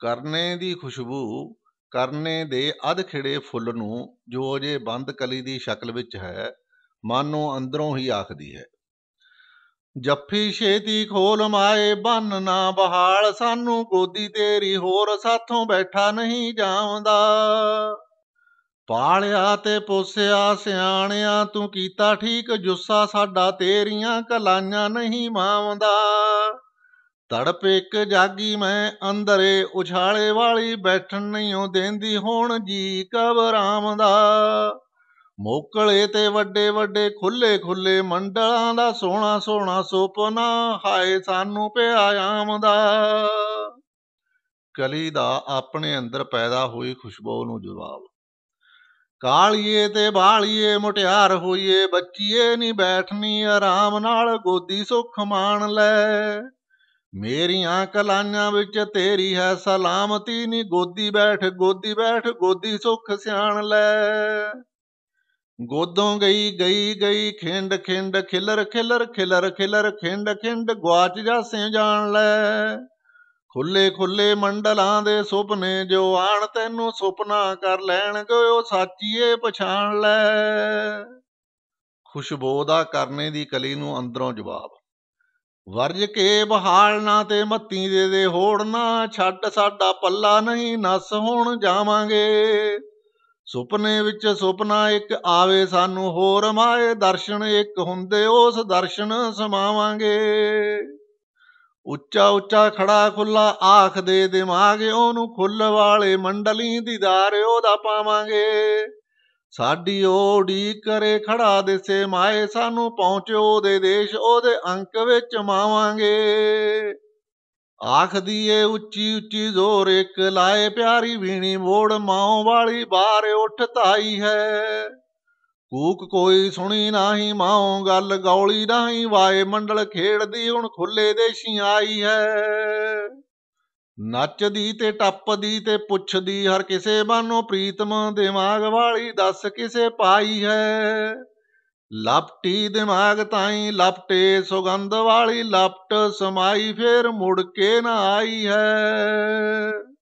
ਕਰਨੇ ਦੀ ਖੁਸ਼ਬੂ ਕਰਨੇ ਦੇ ਅਧ ਖਿੜੇ ਫੁੱਲ ਨੂੰ ਜੋ ਅਜੇ ਬੰਦ ਕਲੀ ਦੀ ਸ਼ਕਲ ਵਿੱਚ ਹੈ ਮਾਨੋ ਅੰਦਰੋਂ ਹੀ ਆਖਦੀ ਹੈ ਜੱਫੀ ਛੇਤੀ ਖੋਲ ਮਾਏ ਬੰਨ ਨਾ ਬਹਾਲ ਸਾਨੂੰ ਗੋਦੀ ਤੇਰੀ ਹੋਰ ਸਾਥੋਂ ਬੈਠਾ ਨਹੀਂ ਜਾਉਂਦਾ ਪਾਲਿਆ ਤੇ ਪੋਸਿਆ ਸਿਆਣਿਆਂ ਤੂੰ ਕੀਤਾ ਠੀਕ ਜੁੱਸਾ ਸਾਡਾ ਤੇਰੀਆਂ ਕਲਾਈਆਂ ਨਹੀਂ ਮਾਉਂਦਾ ਤੜਪ ਇੱਕ ਜਾਗੀ ਮੈਂ ਅੰਦਰੇ ਉਛਾਲੇ ਵਾਲੀ ਬੈਠਣ ਨਹੀਂ ਉਹ ਦੇਂਦੀ ਹੁਣ ਜੀ ਕਬਰਾਮ ਦਾ ਮੋਕਲੇ ਤੇ ਵੱਡੇ ਵੱਡੇ ਖੁੱਲੇ ਖੁੱਲੇ ਮੰਡਲਾਂ ਦਾ ਸੋਹਣਾ ਸੋਹਣਾ ਸੁਪਨਾ ਹਾਏ ਸਾਨੂੰ ਪਿਆ ਆਮਦਾ ਕਲੀ ਦਾ ਆਪਣੇ ਅੰਦਰ ਪੈਦਾ ਹੋਈ ਖੁਸ਼ਬੂ ਨੂੰ ਜਵਾਬ ਕਾਲੀਏ ਤੇ ਬਾਲੀਏ ਮੁਟਿਆਰ ਹੋਈਏ ਬੱਚੀਏ ਨਹੀਂ ਬੈਠਣੀ ਆਰਾਮ ਨਾਲ ਗੋਦੀ ਸੁਖ ਮਾਣ ਲੈ ਮੇਰੀਆਂ ਕਲਾਨਾਂ ਵਿੱਚ ਤੇਰੀ ਹੈ ਸਲਾਮਤੀ ਨੀ ਗੋਦੀ ਬੈਠ ਗੋਦੀ ਬੈਠ ਗੋਦੀ ਸੁਖ ਸਿਆਣ ਲੈ ਗੋਦੋਂ ਗਈ ਗਈ ਗਈ ਖਿੰਡ ਖਿੰਡ ਖਿਲਰ ਖਿਲਰ ਖਿਲਰ ਖਿਲਰ ਖਿੰਡ ਖਿੰਡ ਗਵਾਚ ਜਾਸੇ ਜਾਣ ਲੈ ਖੁੱਲੇ ਖੁੱਲੇ ਮੰਡਲਾਂ ਦੇ ਸੁਪਨੇ ਜੋ ਆਣ ਤੈਨੂੰ ਸੁਪਨਾ ਕਰ ਲੈਣਗੇ ਉਹ ਸਾਚੀਏ ਪਛਾਣ ਲੈ ਖੁਸ਼ਬੋਦਾ ਕਰਨੇ ਦੀ ਕਲੀ ਨੂੰ ਅੰਦਰੋਂ ਜਵਾਬ ਵਰਜ ਕੇ ਬਹਾਲਣਾ ਤੇ ਮੱਤੀ ਦੇ ਦੇ ਹੋੜਨਾ ਛੱਡ ਸਾਡਾ ਪੱਲਾ ਨਹੀਂ ਨਸ ਹੋਣ ਜਾਵਾਂਗੇ ਸੁਪਨੇ ਵਿੱਚ ਸੁਪਨਾ ਇੱਕ ਆਵੇ ਸਾਨੂੰ ਹੋਰ ਮਾਏ ਦਰਸ਼ਨ ਇੱਕ ਹੁੰਦੇ ਉਸ ਦਰਸ਼ਨ ਸਮਾਵਾਂਗੇ ਉੱਚਾ ਉੱਚਾ ਖੜਾ ਖੁੱਲਾ ਆਖ ਦੇ ਦਿਮਾਗ ਉਹਨੂੰ ਖੁੱਲ ਵਾਲੇ ਮੰਡਲੀ ਦੀਦਾਰ ਉਹਦਾ ਪਾਵਾਂਗੇ ਸਾਡੀ ਓੜੀ ਕਰੇ ਖੜਾ ਦਿਸੇ ਮਾਏ ਸਾਨੂੰ ਪਹੁੰਚਿਓ ਦੇ ਦੇਸ਼ ਉਹਦੇ ਅੰਕ ਵਿੱਚ ਮਾਵਾਂਗੇ ਆਖਦੀ ਏ ਉੱਚੀ ਉੱਚੀ ਜ਼ੋਰ ਇੱਕ ਲਾਏ ਪਿਆਰੀ ਵੀਣੀ ਮੋੜ ਮਾਉ ਵਾਲੀ ਉੱਠ ਉੱਠਤਾਈ ਹੈ ਕੂਕ ਕੋਈ ਸੁਣੀ ਨਾਹੀ ਮਾਉ ਗੱਲ ਗੌਲੀ ਨਾਹੀ ਵਾਏ ਮੰਡਲ ਖੇਡਦੀ ਹੁਣ ਖੁੱਲੇ ਦੇਸ਼ੀ ਆਈ ਹੈ ਨੱਚਦੀ ਤੇ ਟੱਪਦੀ ਤੇ ਪੁੱਛਦੀ ਹਰ ਕਿਸੇ ਬਾਨੋ ਪ੍ਰੀਤਮ ਦਿਮਾਗ ਵਾਲੀ ਦੱਸ ਕਿਸੇ ਪਾਈ ਹੈ ਲਪਟੀ ਦਿਮਾਗ ਤਾਈ ਲਪਟੇ ਸੁਗੰਧ ਵਾਲੀ ਲਪਟ ਸਮਾਈ ਫੇਰ ਮੁੜ ਕੇ ਨਾ ਆਈ ਹੈ